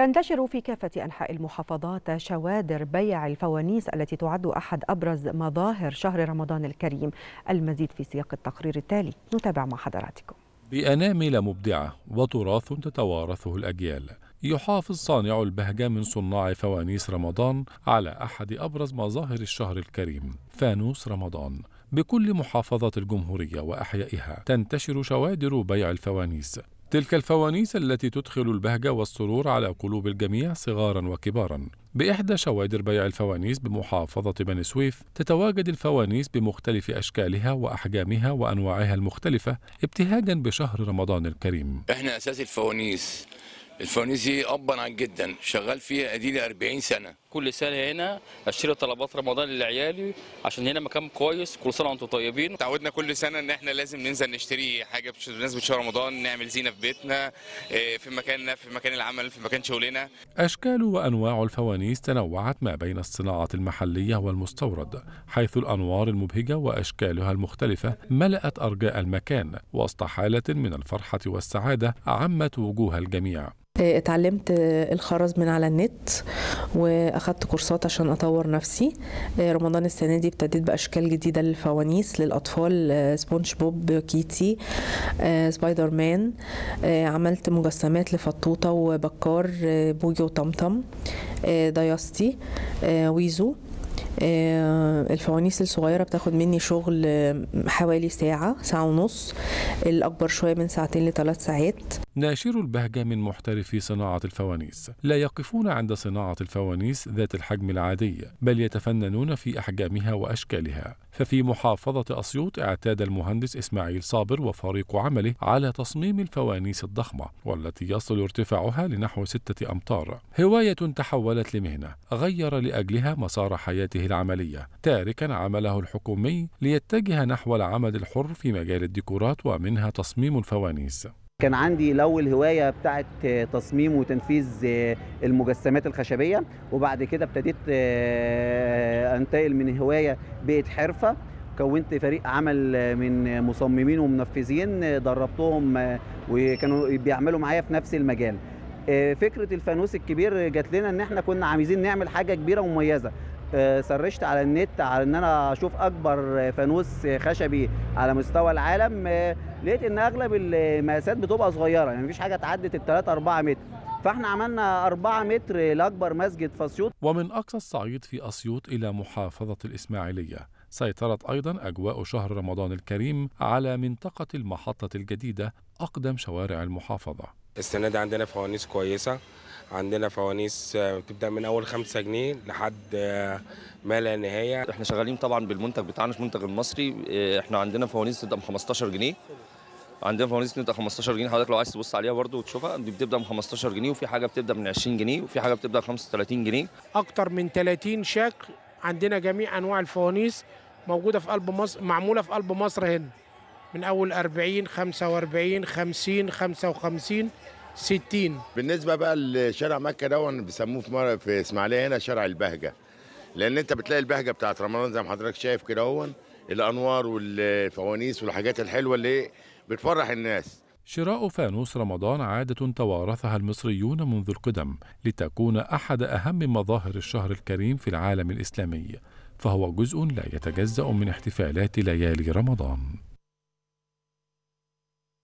تنتشر في كافة أنحاء المحافظات شوادر بيع الفوانيس التي تعد أحد أبرز مظاهر شهر رمضان الكريم المزيد في سياق التقرير التالي نتابع مع حضراتكم بأنامل مبدعة وتراث تتوارثه الأجيال يحافظ صانع البهجة من صناع فوانيس رمضان على أحد أبرز مظاهر الشهر الكريم فانوس رمضان بكل محافظات الجمهورية وأحيائها تنتشر شوادر بيع الفوانيس تلك الفوانيس التي تدخل البهجة والسرور على قلوب الجميع صغارا وكبارا بإحدى شوادر بيع الفوانيس بمحافظة بني سويف تتواجد الفوانيس بمختلف أشكالها وأحجامها وأنواعها المختلفة ابتهاجا بشهر رمضان الكريم إحنا أساس الفوانيس الفوانيس دي أبا عن جدا شغال فيها أديلي 40 سنة كل سنه هنا اشتري طلبات رمضان لعيالي عشان هنا مكان كويس كل سنه وانتم طيبين تعودنا كل سنه ان احنا لازم ننزل نشتري حاجه بمناسبه شهر رمضان نعمل زينه في بيتنا آه، في مكاننا في مكان العمل في مكان شغلنا اشكال وانواع الفوانيس تنوعت ما بين الصناعه المحليه والمستورد حيث الانوار المبهجه واشكالها المختلفه ملأت ارجاء المكان وسط حاله من الفرحه والسعاده عمت وجوه الجميع اتعلمت الخرز من على النت واخدت كورسات عشان اطور نفسي آه، رمضان السنه دي ابتديت باشكال جديده للفوانيس للاطفال آه، سبونج بوب كيتي آه، سبايدر مان عملت مجسمات لفطوطه وبكار بوجي وطمطم دايستي ويزو آه، الفوانيس الصغيره بتاخد مني شغل آه، حوالي ساعه ساعه ونص الاكبر شويه من ساعتين لثلاث ساعات ناشر البهجه من محترفي صناعه الفوانيس لا يقفون عند صناعه الفوانيس ذات الحجم العادي بل يتفننون في احجامها واشكالها ففي محافظه اسيوط اعتاد المهندس اسماعيل صابر وفريق عمله على تصميم الفوانيس الضخمه والتي يصل ارتفاعها لنحو سته امتار هوايه تحولت لمهنه غير لاجلها مسار حياته هذه العملية تاركا عمله الحكومي ليتجه نحو العمل الحر في مجال الديكورات ومنها تصميم الفوانيس كان عندي الاول هوايه بتاعه تصميم وتنفيذ المجسمات الخشبيه وبعد كده ابتديت انتقل من هوايه بقت حرفه كونت فريق عمل من مصممين ومنفذين دربتهم وكانوا بيعملوا معايا في نفس المجال فكره الفانوس الكبير جات لنا ان احنا كنا عايزين نعمل حاجه كبيره ومميزه آه، سرشت على النت على ان انا اشوف اكبر فانوس خشبي على مستوى العالم آه، لقيت ان اغلب المقاسات بتبقى صغيره يعني مفيش حاجه تعدت ال 3 4 متر فاحنا عملنا 4 متر لاكبر مسجد في اسيوط ومن اقصى الصعيد في اسيوط الى محافظه الاسماعيليه سيطرت ايضا اجواء شهر رمضان الكريم على منطقه المحطه الجديده اقدم شوارع المحافظه السنه دي عندنا فوانيس كويسه عندنا فوانيس آه، بتبدا من اول 5 جنيه لحد آه، ما لا نهايه احنا شغالين طبعا بالمنتج بتاعنا المنتج المصري آه، احنا عندنا فوانيس بتبدا ب 15 جنيه عندنا فوانيس بتبدا 15 جنيه حضرتك لو عايز تبص عليها برده وتشوفها دي بتبدا من 15 جنيه وفي حاجه بتبدا من 20 جنيه وفي حاجه بتبدا 35 جنيه اكتر من 30 شكل عندنا جميع انواع الفوانيس موجوده في قلب مصر معموله في قلب مصر هنا من اول 40 45 50 55 60 بالنسبه بقى لشارع مكه ده بيسموه في في اسماعيليه هنا شارع البهجه لان انت بتلاقي البهجه بتاعت رمضان زي ما حضرتك شايف كده هو الانوار والفوانيس والحاجات الحلوه اللي بتفرح الناس شراء فانوس رمضان عادة توارثها المصريون منذ القدم لتكون أحد أهم مظاهر الشهر الكريم في العالم الإسلامي فهو جزء لا يتجزأ من احتفالات ليالي رمضان